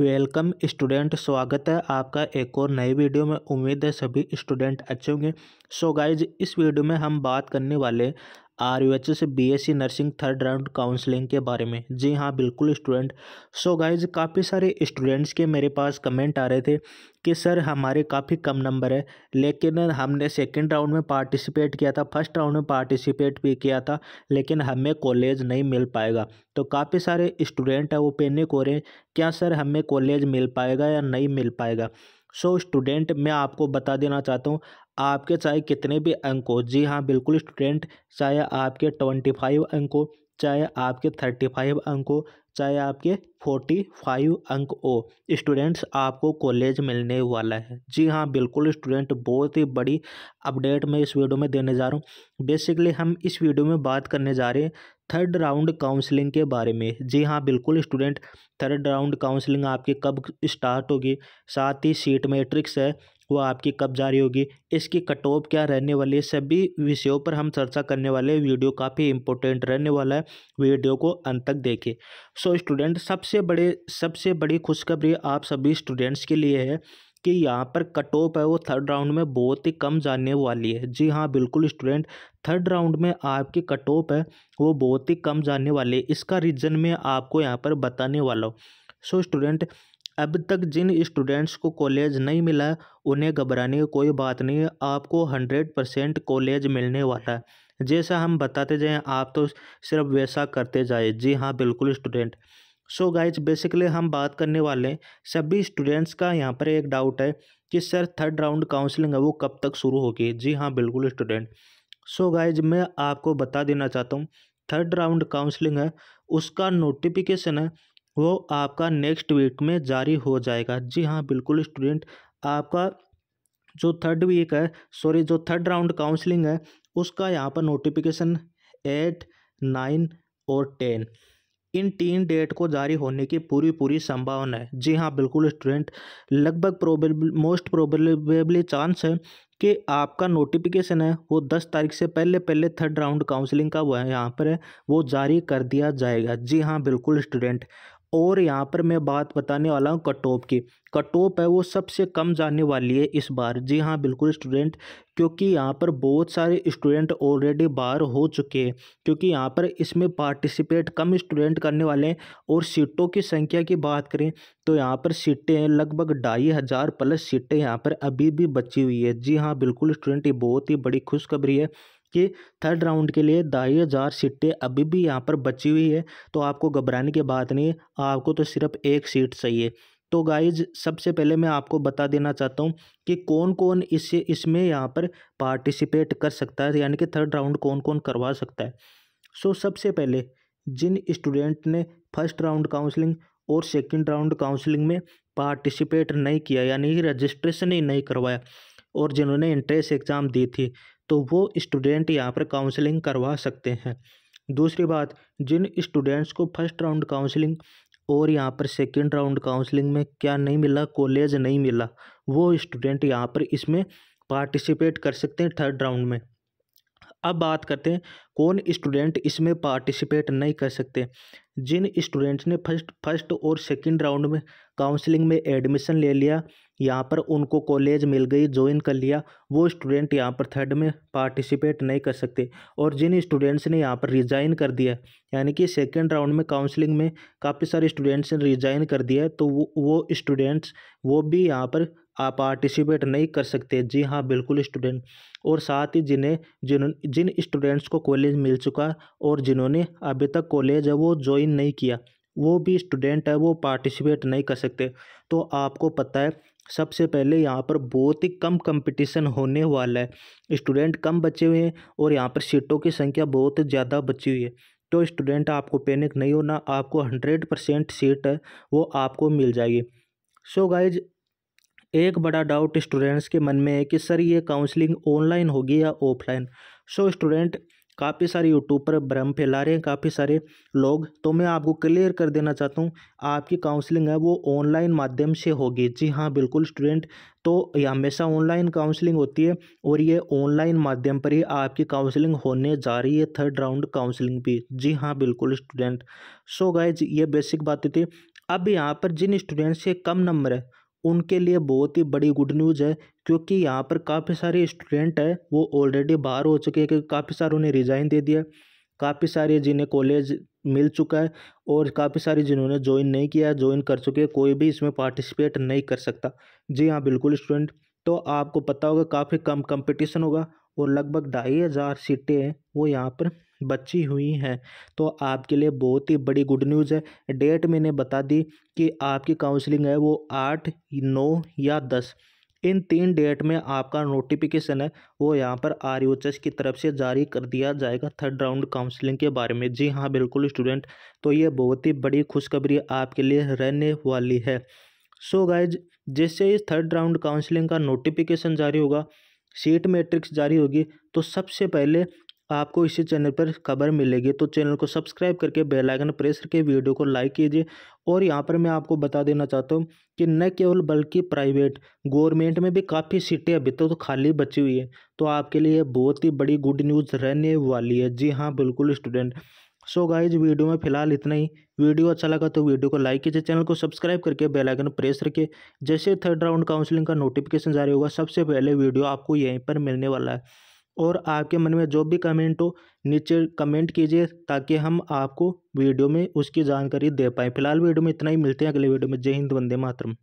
welcome student स्वागत है आपका एक और नए वीडियो में उम्मीद है सभी स्टूडेंट अच्छे होंगे सो गाइज इस वीडियो में हम बात करने वाले R U H S B S C nursing third round counselling के बारे में जी हाँ बिल्कुल स्टूडेंट सो गाइज काफ़ी सारे स्टूडेंट्स के मेरे पास कमेंट आ रहे थे कि सर हमारे काफ़ी कम नंबर है लेकिन हमने सेकंड राउंड में पार्टिसिपेट किया था फर्स्ट राउंड में पार्टिसिपेट भी किया था लेकिन हमें कॉलेज नहीं मिल पाएगा तो काफ़ी सारे स्टूडेंट हैं वो पेनिक हो रहे हैं क्या सर हमें कॉलेज मिल पाएगा या नहीं मिल पाएगा सो so, स्टूडेंट मैं आपको बता देना चाहता हूँ आपके चाहे कितने भी अंक हो जी हाँ बिल्कुल स्टूडेंट चाहे आपके ट्वेंटी फाइव अंक हो चाहे आपके थर्टी फाइव अंक हो चाहे आपके फोर्टी फाइव अंक हो स्टूडेंट्स आपको कॉलेज मिलने वाला है जी हाँ बिल्कुल स्टूडेंट बहुत ही बड़ी अपडेट मैं इस वीडियो में देने जा रहा हूँ बेसिकली हम इस वीडियो में बात करने जा रहे हैं थर्ड राउंड काउंसलिंग के बारे में जी हाँ बिल्कुल स्टूडेंट थर्ड राउंड काउंसलिंग आपकी कब स्टार्ट होगी साथ ही सीट मैट्रिक्स है वो आपकी कब जारी होगी इसकी कट ऑफ क्या रहने वाली है सभी विषयों पर हम चर्चा करने वाले वीडियो काफ़ी इंपॉर्टेंट रहने वाला है वीडियो को अंत तक देखें सो स्टूडेंट सबसे बड़े सबसे बड़ी खुशखबरी आप सभी स्टूडेंट्स के लिए है कि यहाँ पर कट ऑफ है वो थर्ड राउंड में बहुत ही कम जाने वाली है जी हाँ बिल्कुल स्टूडेंट थर्ड राउंड में आपकी कट ऑफ है वो बहुत ही कम जाने वाली है इसका रीज़न मैं आपको यहाँ पर बताने वाला हूँ सो स्टूडेंट अब तक जिन स्टूडेंट्स को कॉलेज नहीं मिला उन्हें घबराने की कोई बात नहीं है आपको हंड्रेड परसेंट कॉलेज मिलने वाला है जैसा हम बताते जाएँ आप तो सिर्फ वैसा करते जाए जी हाँ बिल्कुल स्टूडेंट सो गाइज बेसिकली हम बात करने वाले हैं सभी स्टूडेंट्स का यहाँ पर एक डाउट है कि सर थर्ड राउंड काउंसलिंग है वो कब तक शुरू होगी जी हाँ बिल्कुल स्टूडेंट सो गाइज मैं आपको बता देना चाहता हूँ थर्ड राउंड काउंसलिंग है उसका नोटिफिकेशन है वो आपका नेक्स्ट वीक में जारी हो जाएगा जी हाँ बिल्कुल स्टूडेंट आपका जो थर्ड वीक है सॉरी जो थर्ड राउंड काउंसलिंग है उसका यहाँ पर नोटिफिकेशन एट नाइन और टेन इन तीन डेट को जारी होने की पूरी पूरी संभावना है जी हाँ बिल्कुल स्टूडेंट लगभग प्रोबेबल मोस्ट प्रोबेबली चांस है कि आपका नोटिफिकेशन है वो दस तारीख से पहले पहले थर्ड राउंड काउंसलिंग का वो है यहाँ पर है वो जारी कर दिया जाएगा जी हाँ बिल्कुल स्टूडेंट और यहाँ पर मैं बात बताने वाला हूँ कटोप की कटोप है वो सबसे कम जाने वाली है इस बार जी हाँ बिल्कुल स्टूडेंट क्योंकि यहाँ पर बहुत सारे स्टूडेंट ऑलरेडी बाहर हो चुके हैं क्योंकि यहाँ पर इसमें पार्टिसिपेट कम स्टूडेंट करने वाले हैं और सीटों की संख्या की बात करें तो यहाँ पर सीटें हैं लगभग ढाई हज़ार प्लस सीटें यहाँ पर अभी भी बची हुई है जी हाँ बिल्कुल स्टूडेंट ये बहुत ही बड़ी खुशखबरी है कि थर्ड राउंड के लिए ढाई हज़ार सीटें अभी भी यहाँ पर बची हुई है तो आपको घबराने की बात नहीं आपको तो सिर्फ एक सीट चाहिए तो गाइज सबसे पहले मैं आपको बता देना चाहता हूँ कि कौन कौन इससे इसमें यहाँ पर पार्टिसिपेट कर सकता है यानी कि थर्ड राउंड कौन कौन करवा सकता है सो so, सबसे पहले जिन स्टूडेंट ने फर्स्ट राउंड काउंसलिंग और सेकंड राउंड काउंसलिंग में पार्टिसिपेट नहीं किया यानी कि रजिस्ट्रेशन ही नहीं करवाया और जिन्होंने एंट्रेंस एग्ज़ाम दी थी तो वो स्टूडेंट यहाँ पर काउंसलिंग करवा सकते हैं दूसरी बात जिन स्टूडेंट्स को फर्स्ट राउंड काउंसलिंग और यहाँ पर सेकेंड राउंड काउंसलिंग में क्या नहीं मिला कॉलेज नहीं मिला वो स्टूडेंट यहाँ पर इसमें पार्टिसिपेट कर सकते हैं थर्ड राउंड में अब बात करते हैं कौन स्टूडेंट इसमें पार्टिसिपेट नहीं कर सकते जिन स्टूडेंट्स ने फर्स्ट फर्स्ट और सेकंड राउंड में काउंसलिंग में एडमिशन ले लिया यहाँ पर उनको कॉलेज मिल गई ज्वाइन कर लिया वो स्टूडेंट यहाँ पर थर्ड में पार्टिसिपेट नहीं कर सकते और जिन स्टूडेंट्स ने यहाँ पर रिज़ाइन कर दिया यानी कि सेकेंड राउंड में काउंसलिंग में काफ़ी सारे स्टूडेंट्स ने रिज़ाइन कर दिया तो वो वो स्टूडेंट्स वो भी यहाँ पर आप पार्टिसिपेट नहीं कर सकते जी हाँ बिल्कुल स्टूडेंट और साथ ही जिन्हें जिन जिन स्टूडेंट्स को कॉलेज मिल चुका और जिन्होंने अभी तक कॉलेज है वो ज्वाइन नहीं किया वो भी स्टूडेंट है वो पार्टिसिपेट नहीं कर सकते तो आपको पता है सबसे पहले यहाँ पर बहुत ही कम कंपटीशन होने वाला है स्टूडेंट कम बचे हुए हैं और यहाँ पर सीटों की संख्या बहुत ज़्यादा बची हुई है तो स्टूडेंट आपको पैनिक नहीं होना आपको हंड्रेड परसेंट सीट है वो आपको मिल जाएगी सो गाइज एक बड़ा डाउट स्टूडेंट्स के मन में है कि सर ये काउंसलिंग ऑनलाइन होगी या ऑफलाइन सो स्टूडेंट काफ़ी सारे यूट्यूब पर भ्रम फैला रहे हैं काफ़ी सारे लोग तो मैं आपको क्लियर कर देना चाहता हूँ आपकी काउंसलिंग है वो ऑनलाइन माध्यम से होगी जी हाँ बिल्कुल स्टूडेंट तो ये हमेशा ऑनलाइन काउंसलिंग होती है और ये ऑनलाइन माध्यम पर ही आपकी काउंसलिंग होने जा रही है थर्ड राउंड काउंसलिंग भी जी हाँ बिल्कुल स्टूडेंट सो गाइज ये बेसिक बातें थी अब यहाँ पर जिन स्टूडेंट्स के कम नंबर है उनके लिए बहुत ही बड़ी गुड न्यूज़ है क्योंकि यहाँ पर काफ़ी सारे स्टूडेंट हैं वो ऑलरेडी बाहर हो चुके हैं क्योंकि काफ़ी सारों ने रिज़ाइन दे दिया काफ़ी सारे जिन्हें कॉलेज मिल चुका है और काफ़ी सारे जिन्होंने ज्वाइन नहीं किया ज्वाइन कर चुके कोई भी इसमें पार्टिसिपेट नहीं कर सकता जी हाँ बिल्कुल स्टूडेंट तो आपको पता होगा काफ़ी कम कंपटीशन होगा और लगभग ढाई हज़ार सीटें हैं वो यहाँ पर बची हुई हैं तो आपके लिए बहुत ही बड़ी गुड न्यूज़ है डेट मैंने बता दी कि आपकी काउंसलिंग है वो आठ नौ या दस इन तीन डेट में आपका नोटिफिकेशन है वो यहाँ पर आर की तरफ से जारी कर दिया जाएगा थर्ड राउंड काउंसलिंग के बारे में जी हाँ बिल्कुल स्टूडेंट तो ये बहुत ही बड़ी खुशखबरी आपके लिए रहने वाली है सो गाइज जैसे इस थर्ड राउंड काउंसलिंग का नोटिफिकेशन जारी होगा सीट मैट्रिक्स जारी होगी तो सबसे पहले आपको इसी चैनल पर खबर मिलेगी तो चैनल को सब्सक्राइब करके बेल आइकन प्रेस करके वीडियो को लाइक कीजिए और यहाँ पर मैं आपको बता देना चाहता हूँ कि न केवल बल्कि प्राइवेट गवर्नमेंट में भी काफ़ी सीटें अभी तक तो, खाली बची हुई है तो आपके लिए बहुत ही बड़ी गुड न्यूज़ रहने वाली है जी हाँ बिल्कुल स्टूडेंट सो गाइज वीडियो में फिलहाल इतना ही वीडियो अच्छा लगा तो वीडियो को लाइक कीजिए चैनल को सब्सक्राइब करके बेल आइकन प्रेस करके जैसे थर्ड राउंड काउंसलिंग का नोटिफिकेशन जारी होगा सबसे पहले वीडियो आपको यहीं पर मिलने वाला है और आपके मन में जो भी कमेंट हो नीचे कमेंट कीजिए ताकि हम आपको वीडियो में उसकी जानकारी दे पाएँ फिलहाल वीडियो में इतना ही मिलते हैं अगले वीडियो में जय हिंद वंदे मातरम